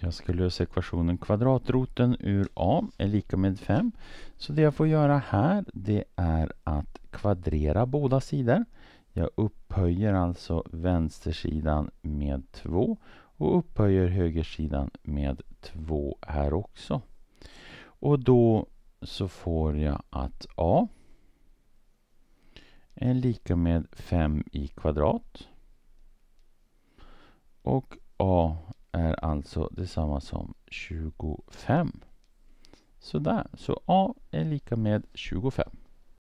Jag ska lösa ekvationen kvadratroten ur a är lika med 5. Så det jag får göra här det är att kvadrera båda sidor. Jag upphöjer alltså vänstersidan med 2 och upphöjer högersidan med 2 här också. Och då så får jag att a är lika med 5 i kvadrat. Och a är alltså detsamma som 25. Sådär, så A är lika med 25.